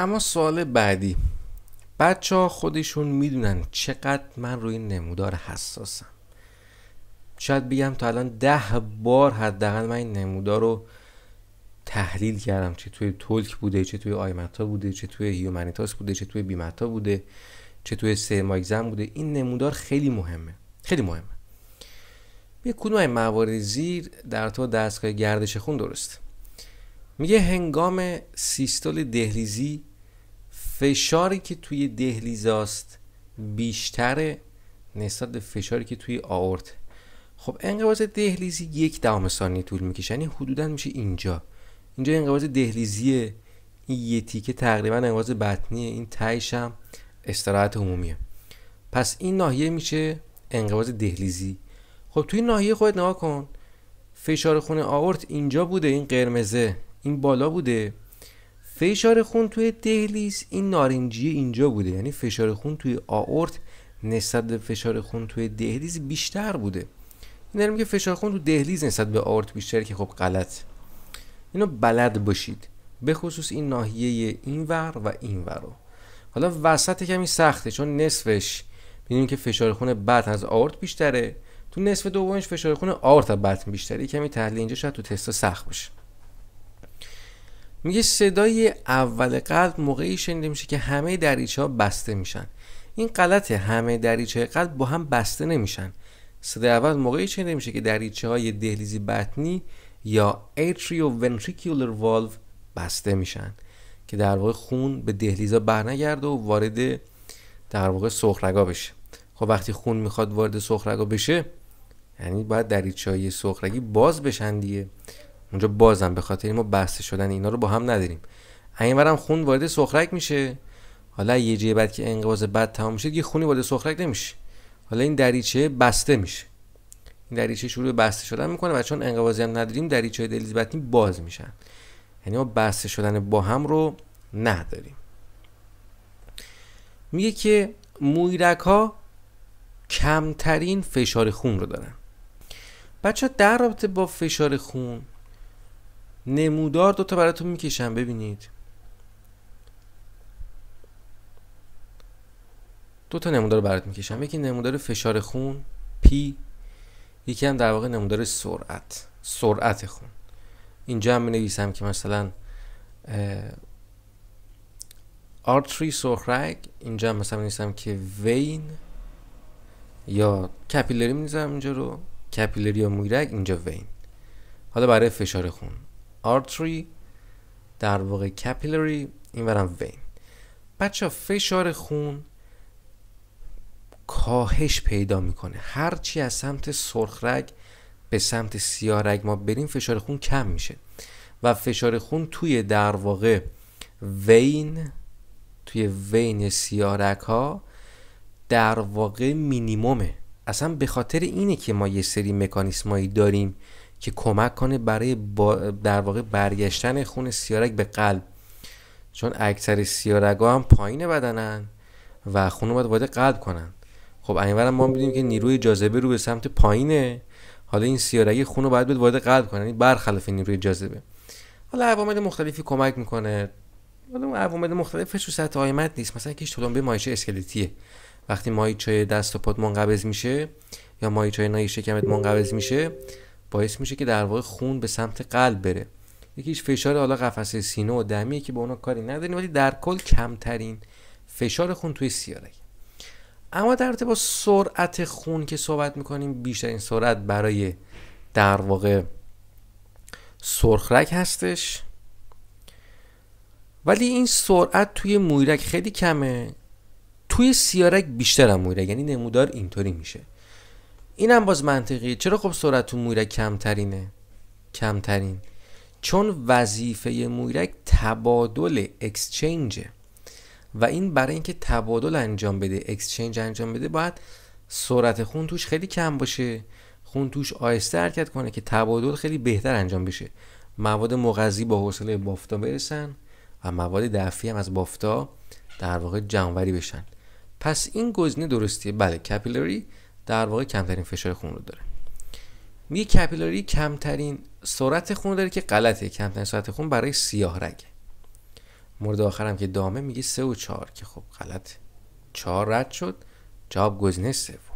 اما سوال بعدی بچه ها خودشون میدونن چقدر من روی نمودار حساسم شاید بگم تا الان ده بار حداقل من این نمودار رو تحلیل کردم چه توی تولک بوده چه توی آیمتا بوده چه توی هیومانیتاس بوده چه توی بیمتا بوده چه توی زن بوده این نمودار خیلی مهمه خیلی مهمه به کدوم موارد زیر در تو دستگاه گردش خون درست میگه هنگام سیستول دهلیزی فشاری که توی دهلیزاست بیشتر نسبت به فشاری که توی آورت خب انقباض دهلیزی یک دهم ثانیه طول میکشه یعنی حدودا میشه اینجا اینجا انقباض دهلیزیه این یه تیکه تقریبا انقباض بطنیه این تهش هم استراحت عمومیه پس این ناحیه میشه انقباض دهلیزی خب توی ناحیه خودت نگاه کن فشار خون آورت اینجا بوده این قرمزه این بالا بوده فشار خون توی دهلیز این نارنجی اینجا بوده یعنی فشار خون توی آورت نسبت به فشار خون توی دهلیز بیشتر بوده این که فشار خون تو دهلیز نسبت به آورت بیشتر که خب غلط اینو بلد باشید به خصوص این ناحیه اینور و اینور رو حالا وسط کمی سخته چون نصفش بینیم که فشار خون بعد از آورت بیشتره تو نصف دومش فشار خون آورت از بیشتره کمی تحلیل اینجا شاید تو تستا سخت باشه میگه صدای اول قلب موقعی شنیده میشه که همه دریچه ها بسته میشن این غلطه همه دریچه قلب با هم بسته نمیشن صدای اول موقعی شنیده میشه که دریچه های دهلیزی بطنی یا ایتریو ventricular valve بسته میشن که در واقع خون به دهلیزا برنگرده و وارد در واقع سخرگا بشه خب وقتی خون میخواد وارد سخرگا بشه یعنی باید دریچه های سخرگی باز بشن دیگه اونجا بازم به خاطر ما بسته شدن اینا رو با هم نداریم این خون وارد سخرک میشه حالا یه جیه بعد که انقباض بد تمام میشه یه خونی وارد سخرک نمیشه حالا این دریچه بسته میشه این دریچه شروع بسته شدن میکنه و چون انقباضی هم نداریم دریچه دلیز بطنی باز میشن یعنی ما بسته شدن با هم رو نداریم میگه که مویرک ها کمترین فشار خون رو دارن بچه در رابطه با فشار خون نمودار دوتا براتون میکشم ببینید دو تا نمودار برات میکشم یکی نمودار فشار خون پی یکی هم در واقع نمودار سرعت سرعت خون اینجا هم بنویسم که مثلا آرتری سرخرگ اینجا هم مثلا بنویسم که وین یا کپیلری میزنم اینجا رو کپیلری یا مویرگ اینجا وین حالا برای فشار خون آرتری در واقع کپیلری این برم وین بچه فشار خون کاهش پیدا میکنه هرچی از سمت سرخ به سمت سیاه ما بریم فشار خون کم میشه و فشار خون توی در واقع وین توی وین سیارک ها در واقع مینیمومه اصلا به خاطر اینه که ما یه سری مکانیسمایی داریم که کمک کنه برای در واقع برگشتن خون سیارک به قلب چون اکثر سیارگا هم پایین بدنن و خون رو باید وارد قلب کنن خب اینورم ما میدونیم که نیروی جاذبه رو به سمت پایینه حالا این سیارگی خون رو باید وارد قلب کنن یعنی این برخلاف نیروی جاذبه حالا عوامل مختلفی کمک میکنه حالا عوامل مختلفش رو سطح آیمت نیست مثلا که به مایشه اسکلتیه وقتی مایچه دست و پات منقبض میشه یا مایچه نای شکمت منقبض میشه باعث میشه که در واقع خون به سمت قلب بره یکیش فشار حالا قفسه سینه و دمیه که به اونا کاری نداریم ولی در کل کمترین فشار خون توی سیاره اما در با سرعت خون که صحبت میکنیم بیشترین سرعت برای در واقع سرخرک هستش ولی این سرعت توی مویرک خیلی کمه توی سیارک بیشتر هم مویرک یعنی نمودار اینطوری میشه اینم باز منطقیه چرا خب سرعت مویرک کمترینه کمترین چون وظیفه مویرک تبادل اکسچنج و این برای اینکه تبادل انجام بده اکسچنج انجام بده باید سرعت خون توش خیلی کم باشه خون توش آهسته حرکت کنه که تبادل خیلی بهتر انجام بشه مواد مغذی با حوصله بافتا برسن و مواد دفعی هم از بافتا در واقع جمعوری بشن پس این گزینه درستیه بله کپیلری در واقع کمترین فشار خون رو داره میگه کپیلاری کمترین سرعت خون داره که غلطه کمترین سرعت خون برای سیاه رگه مورد آخرم که دامه میگه سه و چهار که خب غلط چهار رد شد جواب گزینه